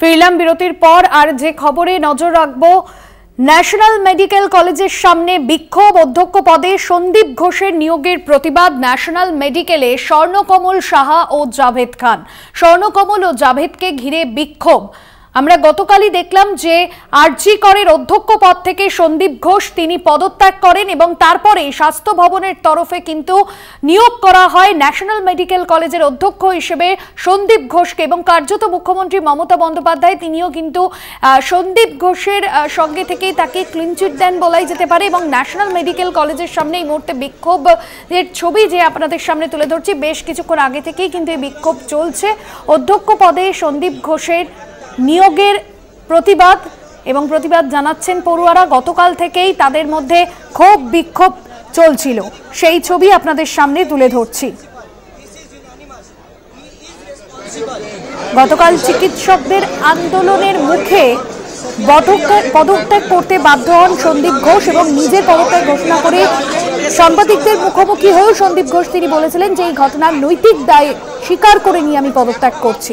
ফিরলাম বিরতির পর আর যে খবরে নজর রাখবো ন্যাশনাল মেডিকেল কলেজের সামনে বিক্ষোভ অধ্যক্ষ পদে সন্দীপ ঘোষের নিয়োগের প্রতিবাদ ন্যাশনাল মেডিকেলে স্বর্ণকমল সাহা ও জাভেদ খান স্বর্ণকমল ও জাভেদকে ঘিরে বিক্ষোভ আমরা গতকালই দেখলাম যে আরজি করের অধ্যক্ষ পদ থেকে সন্দীপ ঘোষ তিনি পদত্যাগ করেন এবং তারপরে স্বাস্থ্য ভবনের তরফে কিন্তু নিয়োগ করা হয় ন্যাশনাল মেডিকেল কলেজের অধ্যক্ষ হিসেবে সন্দীপ ঘোষকে এবং কার্যত মুখ্যমন্ত্রী মমতা বন্দ্যোপাধ্যায় তিনিও কিন্তু সন্দীপ ঘোষের সঙ্গে থেকেই তাকে ক্লিনচিট দেন বলাই যেতে পারে এবং ন্যাশনাল মেডিকেল কলেজের সামনে এই মুহূর্তে বিক্ষোভের ছবি যে আপনাদের সামনে তুলে ধরছি বেশ কিছুক্ষণ আগে থেকেই কিন্তু এই বিক্ষোভ চলছে অধ্যক্ষ পদে সন্দীপ ঘোষের নিয়োগের প্রতিবাদ এবং প্রতিবাদ জানাচ্ছেন পড়ুয়ারা গতকাল থেকেই তাদের মধ্যে ক্ষোভ বিক্ষোভ চলছিল সেই ছবি আপনাদের সামনে তুলে ধরছি গতকাল চিকিৎসকদের আন্দোলনের মুখে পদত্যাগ করতে বাধ্য হন সন্দীপ ঘোষ এবং নিজের পদত্যাগ ঘোষণা করে সাংবাদিকদের মুখোমুখি হয়েও সন্দীপ ঘোষ তিনি বলেছিলেন যে এই ঘটনার নৈতিক দায় স্বীকার করে নিয়ে আমি পদত্যাগ করছি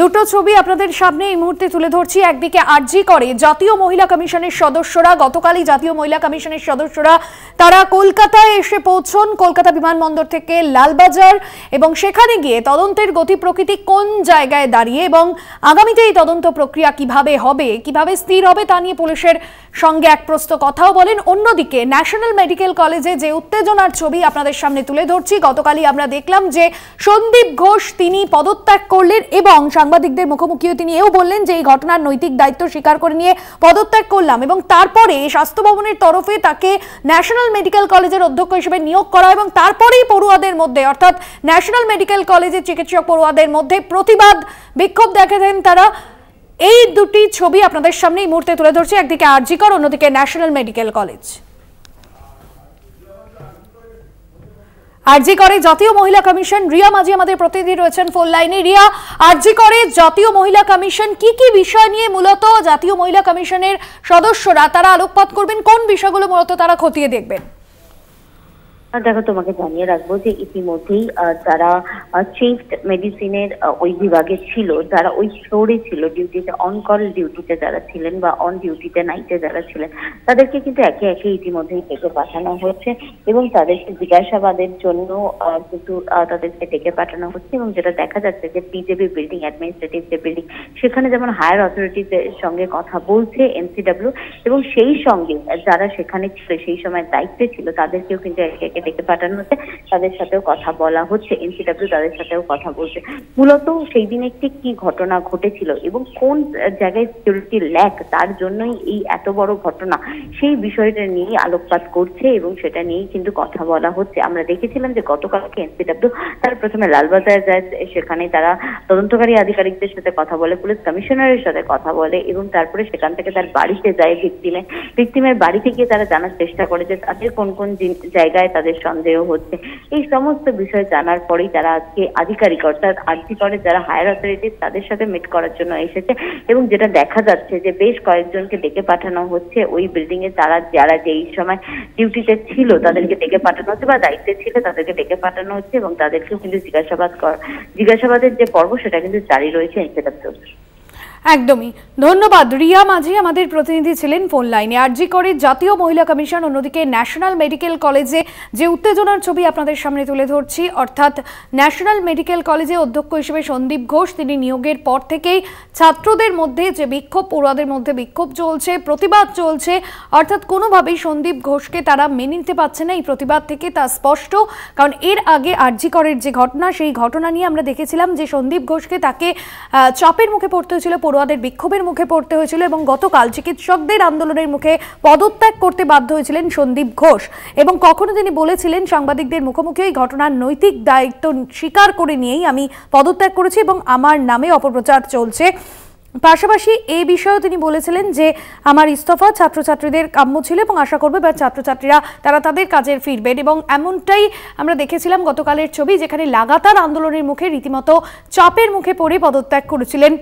দুটো ছবি আপনাদের সামনে এই মুহূর্তে তুলে ধরছি একদিকে আরজি করে জাতীয় মহিলা কমিশনের সদস্যরা গতকালই জাতীয় মহিলা কমিশনের সদস্যরা তারা কলকাতায় এসে পৌঁছন কলকাতা বিমানবন্দর থেকে লালবাজার এবং সেখানে গিয়ে তদন্তের গতি প্রকৃতি কোন জায়গায় দাঁড়িয়ে এবং আগামীতে এই তদন্ত প্রক্রিয়া কিভাবে হবে কিভাবে স্থির হবে তা নিয়ে পুলিশের সঙ্গে এক প্রস্ত কথাও বলেন অন্যদিকে ন্যাশনাল মেডিকেল কলেজে যে উত্তেজনার ছবি আপনাদের সামনে তুলে ধরছি গতকালই আমরা দেখলাম যে সন্দীপ ঘোষ তিনি পদত্যাগ করলেন এবং সাংবাদিকদের মুখোমুখি তিনি এও বললেন যে এই ঘটনার নৈতিক দায়িত্ব স্বীকার করে নিয়ে পদত্যাগ করলাম এবং তারপরে স্বাস্থ্য ভবনের তরফে তাকে ন্যাশনাল মেডিকেল কলেজের অধ্যক্ষ হিসেবে নিয়োগ করা এবং তারপরেই পড়ুয়াদের মধ্যে অর্থাৎ ন্যাশনাল মেডিকেল কলেজের চিকিৎসক পড়ুয়াদের মধ্যে প্রতিবাদ বিক্ষোভ দেন তারা এই দুটি ছবি আপনাদের সামনে এই মুহূর্তে তুলে ধরছে একদিকে আরজিকর অন্যদিকে ন্যাশনাল মেডিকেল কলেজ আর করে জাতীয় মহিলা কমিশন রিয়া মাঝি আমাদের প্রতিনিধি রয়েছেন ফোন লাইনে রিয়া আর করে জাতীয় মহিলা কমিশন কি কি বিষয় নিয়ে মূলত জাতীয় মহিলা কমিশনের সদস্যরা তারা আলোকপাত করবেন কোন বিষয়গুলো মূলত তারা খতিয়ে দেখবেন দেখো তোমাকে জানিয়ে রাখবো যে ইতিমধ্যেই যারা চিফ মেডিসিনের ওই বিভাগে ছিল যারা ওই ফ্লোরে ছিল ডিউটিতে অন কল ডিউটিতে যারা ছিলেন বা অন ডিউটিতে নাইটে যারা ছিলেন তাদেরকে কিন্তু একে একে ইতিমধ্যেই ডেকে পাঠানো হচ্ছে এবং তাদেরকে জিজ্ঞাসাবাদের জন্য কিন্তু তাদেরকে ডেকে পাঠানো হচ্ছে এবং যেটা দেখা যাচ্ছে যে বিজেপি বিল্ডিং অ্যাডমিনিস্ট্রেটিভ যে বিল্ডিং সেখানে যেমন হায়ার অথরিটিদের সঙ্গে কথা বলছে এনসিডাব্লিউ এবং সেই সঙ্গে যারা সেখানে ছিল সেই সময় দায়িত্বে ছিল তাদেরকেও কিন্তু একে একে তাদেরকে ডেকে পাঠানো হচ্ছে তাদের সাথেও কথা বলা হচ্ছে এনসিডাব্লিউ তাদের সাথেও কথা বলছে মূলত সেই দিন একটি কি ঘটনা ঘটেছিল এবং কোন জায়গায় সিকিউরিটি ল্যাক তার জন্যই এই এত বড় ঘটনা সেই বিষয়টা নিয়ে আলোকপাত করছে এবং সেটা নিয়েই কিন্তু কথা বলা হচ্ছে আমরা দেখেছিলাম যে গতকালকে এনসিডাব্লিউ তার প্রথমে লালবাজার যায় সেখানে তারা তদন্তকারী আধিকারিকদের সাথে কথা বলে পুলিশ কমিশনারের সাথে কথা বলে এবং তারপরে সেখান থেকে তার বাড়িতে যায় ভিক্তিমে ভিক্তিমের বাড়িতে গিয়ে তারা জানার চেষ্টা করে যে তাদের কোন কোন জায়গায় তাদের তাদের সন্দেহ হচ্ছে এই সমস্ত বিষয় জানার পরেই তারা আজকে আধিকারিক অর্থাৎ আর্থিকরে যারা হায়ার অথরিটি তাদের সাথে মিট করার জন্য এসেছে এবং যেটা দেখা যাচ্ছে যে বেশ কয়েকজনকে ডেকে পাঠানো হচ্ছে ওই বিল্ডিং এ তারা যারা যেই সময় ডিউটিতে ছিল তাদেরকে ডেকে পাঠানো হচ্ছে বা দায়িত্বে ছিল তাদেরকে ডেকে পাঠানো হচ্ছে এবং তাদেরকেও কিন্তু জিজ্ঞাসাবাদ জিজ্ঞাসাবাদের যে পর্ব সেটা কিন্তু জারি রয়েছে এনসিডাব্লিউর একদমই ধন্যবাদ রিয়া মাঝি আমাদের প্রতিনিধি ছিলেন ফোন লাইনে আরজি করে জাতীয় মহিলা কমিশন অন্যদিকে ন্যাশনাল মেডিকেল কলেজে যে উত্তেজনার ছবি আপনাদের সামনে তুলে ধরছি অর্থাৎ ন্যাশনাল মেডিকেল কলেজে অধ্যক্ষ হিসেবে সন্দীপ ঘোষ তিনি নিয়োগের পর থেকেই ছাত্রদের মধ্যে যে বিক্ষোভ পড়ুয়াদের মধ্যে বিক্ষোভ চলছে প্রতিবাদ চলছে অর্থাৎ কোনোভাবেই সন্দীপ ঘোষকে তারা মেনে নিতে পারছে না এই প্রতিবাদ থেকে তা স্পষ্ট কারণ এর আগে আরজি করের যে ঘটনা সেই ঘটনা নিয়ে আমরা দেখেছিলাম যে সন্দীপ ঘোষকে তাকে চাপের মুখে পড়তে হয়েছিল পড়ুয়া পড়ুয়াদের বিক্ষোভের মুখে পড়তে হয়েছিল এবং গতকাল চিকিৎসকদের আন্দোলনের মুখে পদত্যাগ করতে বাধ্য হয়েছিলেন সন্দীপ ঘোষ এবং কখনো তিনি বলেছিলেন সাংবাদিকদের মুখোমুখি এই ঘটনার নৈতিক দায়িত্ব স্বীকার করে নিয়েই আমি পদত্যাগ করেছি এবং আমার নামে অপপ্রচার চলছে পাশাপাশি এই বিষয়েও তিনি বলেছিলেন যে আমার ইস্তফা ছাত্রছাত্রীদের কাম্য ছিল এবং আশা করবে বা ছাত্রছাত্রীরা তারা তাদের কাজের ফিরবেন এবং এমনটাই আমরা দেখেছিলাম গতকালের ছবি যেখানে লাগাতার আন্দোলনের মুখে রীতিমতো চাপের মুখে পড়ে পদত্যাগ করেছিলেন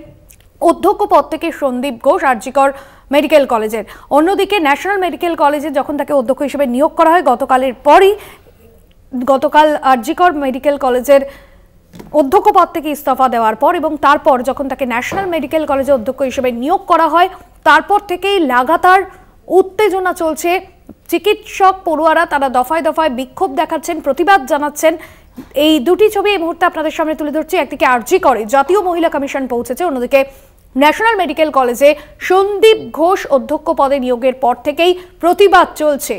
অধ্যক্ষ পদ থেকে সন্দীপ ঘোষ আরজিকর মেডিকেল কলেজের অন্যদিকে ন্যাশনাল মেডিকেল কলেজে যখন তাকে অধ্যক্ষ হিসেবে নিয়োগ করা হয় গতকালের পরই গতকাল আরজিকর মেডিকেল কলেজের অধ্যক্ষ পদ থেকে ইস্তফা দেওয়ার পর এবং তারপর যখন তাকে ন্যাশনাল মেডিকেল কলেজে অধ্যক্ষ হিসেবে নিয়োগ করা হয় তারপর থেকেই লাগাতার উত্তেজনা চলছে চিকিৎসক পড়ুয়ারা তারা দফায় দফায় বিক্ষোভ দেখাচ্ছেন প্রতিবাদ জানাচ্ছেন এই দুটি ছবি এই মুহূর্তে আপনাদের সামনে তুলে ধরছি একদিকে আর্জি করে জাতীয় মহিলা কমিশন পৌঁছেছে অন্যদিকে ন্যাশনাল মেডিকেল কলেজে সন্দীপ ঘোষ অধ্যক্ষ পদে নিয়োগের পর থেকেই প্রতিবাদ চলছে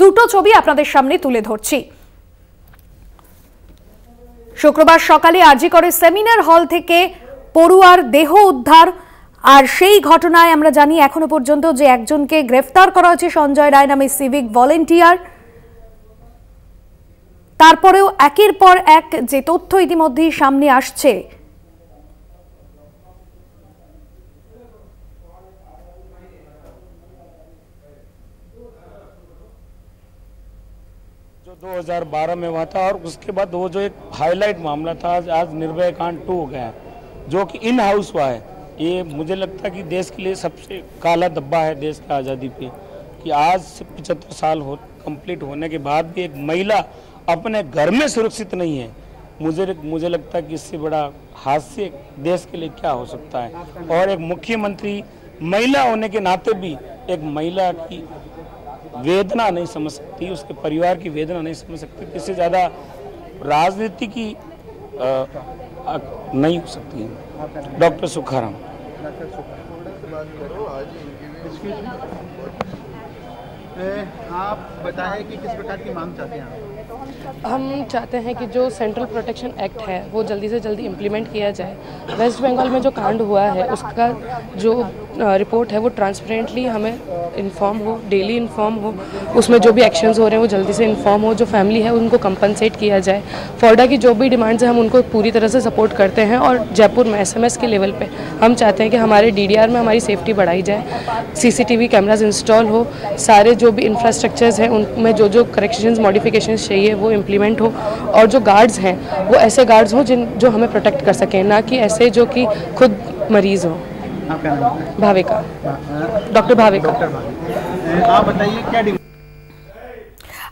দুটো ছবি আপনাদের সামনে তুলে ধরছি শুক্রবার সকালে আর্জি করে সেমিনার হল থেকে পড়ুয়ার দেহ উদ্ধার আর সেই ঘটনায় আমরা জানি এখনো পর্যন্ত যে একজনকে গ্রেফতার করা হয়েছে সঞ্জয় রায় নামে সিভিক ভলেন্টিয়ার তারপরেও একের পর এক যে তথ্য ইতিমধ্যেই সামনে আসছে जो 2012 में हुआ था और उसके बाद वो जो एक हाईलाइट मामला था आज आज निर्भय कांड टू हो गया जो कि इन हाउस हुआ है ये मुझे लगता है कि देश के लिए सबसे काला धब्बा है देश की आज़ादी पे कि आज से पचहत्तर साल हो कंप्लीट होने के बाद भी एक महिला अपने घर में सुरक्षित नहीं है मुझे मुझे लगता है कि इससे बड़ा हास्य देश के लिए क्या हो सकता है और एक मुख्यमंत्री महिला होने के नाते भी एक महिला की वेदना नहीं समझ सकती उसके परिवार की वेदना नहीं समझ सकती इससे ज़्यादा राजनीति की आ, नहीं हो सकती है डॉक्टर सुखाराम आप बताएं कि किस प्रकार की मांग चाहते हैं हम चाहते हैं कि जो सेंट्रल प्रोटेक्शन एक्ट है वो जल्दी से जल्दी इम्प्लीमेंट किया जाए वेस्ट बंगाल में जो कांड हुआ है उसका जो रिपोर्ट है वो ट्रांसपेरेंटली हमें इन्फॉर्म हो डेली इन्फॉर्म हो उसमें जो भी एक्शंस हो रहे हैं वो जल्दी से इन्फॉर्म हो जो फैमिली है उनको कंपनसेट किया जाए फोडा की जो भी डिमांड्स हैं हम उनको पूरी तरह से सपोर्ट करते हैं और जयपुर में एस के लेवल पे हम चाहते हैं कि हमारे डी में हमारी सेफ्टी बढ़ाई जाए सी कैमरास इंस्टॉल हो सारे जो भी इंफ्रास्ट्रक्चर्स हैं उनमें जो जो करेक्शन मॉडिफिकेशन चाहिए वो इम्प्लीमेंट हो और जो गार्ड्स हैं वो ऐसे गार्ड्स हों जिन जो हमें प्रोटेक्ट कर सकें ना कि ऐसे जो कि खुद मरीज़ हों भाविका डॉक्टर भाविका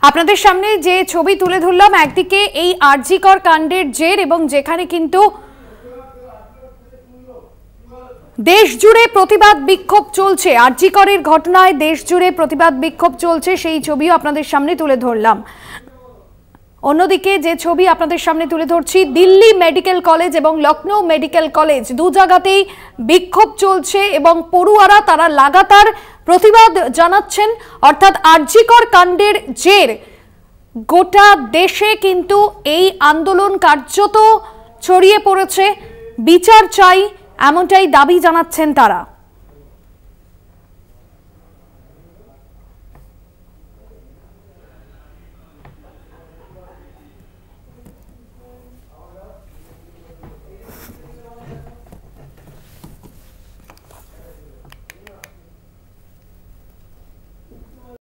আপনাদের সামনে যে ছবি তুলে ধরলাম একদিকে এই আরজিকর কাণ্ডের জের এবং যেখানে কিন্তু দেশ জুড়ে প্রতিবাদ বিক্ষোভ চলছে আরজিকরের ঘটনায় দেশ জুড়ে প্রতিবাদ বিক্ষোভ চলছে সেই ছবিও আপনাদের সামনে তুলে ধরলাম অন্যদিকে যে ছবি আপনাদের সামনে তুলে ধরছি দিল্লি মেডিকেল কলেজ এবং লখনৌ মেডিকেল কলেজ দু জায়গাতেই বিক্ষোভ চলছে এবং পড়ুয়ারা তারা লাগাতার প্রতিবাদ জানাচ্ছেন অর্থাৎ আর্যিকর কাণ্ডের জের গোটা দেশে কিন্তু এই আন্দোলন কার্যত ছড়িয়ে পড়েছে বিচার চাই এমনটাই দাবি জানাচ্ছেন তারা